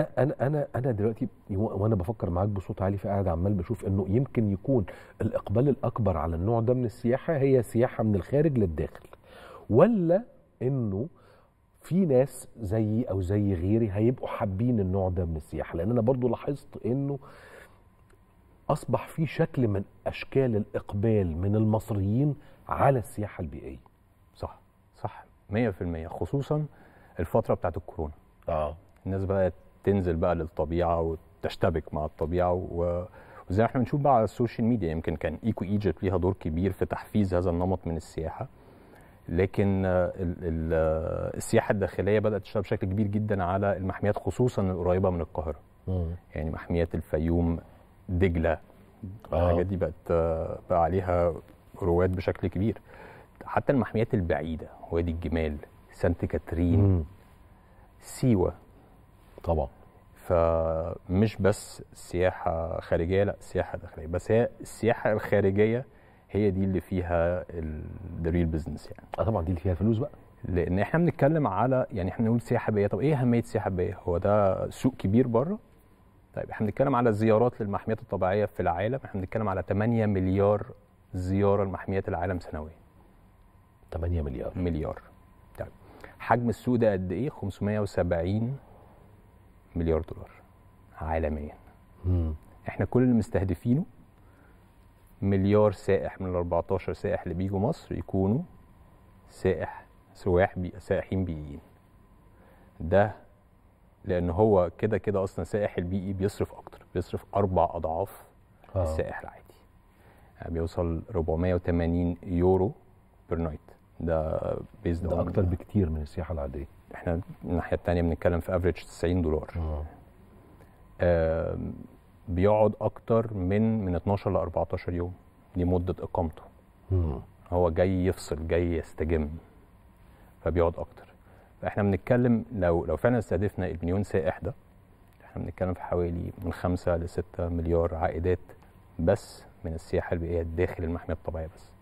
انا انا انا دلوقتي وانا بفكر معاك بصوت عالي فقاعد عمال بشوف انه يمكن يكون الاقبال الاكبر على النوع ده من السياحه هي سياحه من الخارج للداخل ولا انه في ناس زيي او زي غيري هيبقوا حابين النوع ده من السياحه لان انا برضو لاحظت انه اصبح في شكل من اشكال الاقبال من المصريين على السياحه البيئيه صح صح 100% خصوصا الفتره بتاعت الكورونا اه الناس بقت تنزل بقى للطبيعه وتشتبك مع الطبيعه و... وزي ما احنا بنشوف بقى على السوشيال ميديا يمكن كان ايكو ايجيبت ليها دور كبير في تحفيز هذا النمط من السياحه لكن السياحه الداخليه بدات تشتغل بشكل كبير جدا على المحميات خصوصا القريبه من القاهره يعني محميات الفيوم دجله آه. الحاجات دي بقت بقى عليها رواد بشكل كبير حتى المحميات البعيده وادي الجمال سانت كاترين مم. سيوه طبعا فمش بس سياحة خارجية لا سياحة داخلية بس هي السياحة الخارجية هي دي اللي فيها الريل بزنس يعني آه طبعا دي اللي فيها فلوس بقى لان احنا بنتكلم على يعني احنا بنقول سياحه بيئيه طب ايه اهميه السياحه بيئية هو ده سوق كبير بره طيب احنا بنتكلم على الزيارات للمحميات الطبيعيه في العالم احنا بنتكلم على 8 مليار زياره لمحميات العالم سنويا 8 مليار مليار طيب حجم السوق ده قد ايه 570 مليار دولار عالميا مم. احنا كل اللي مستهدفينه مليار سائح من ال 14 سائح اللي بيجوا مصر يكونوا سائح سواح بي... سائحين بيئيين ده لان هو كده كده اصلا السائح البيئي بيصرف اكتر بيصرف اربع اضعاف آه. السائح العادي يعني بيوصل 480 يورو بير نايت ده بيزد ده اكتر بكتير من السياحه العاديه احنا الناحيه الثانيه بنتكلم في افريج 90 دولار آه بيقعد اكتر من من 12 ل 14 يوم دي مده اقامته مم. هو جاي يفصل جاي يستجم فبيقعد اكتر فاحنا بنتكلم لو لو فعلا استهدفنا المليون سائح ده احنا بنتكلم في حوالي من 5 ل 6 مليار عائدات بس من السياحه البيئيه داخل المحميه الطبيعيه بس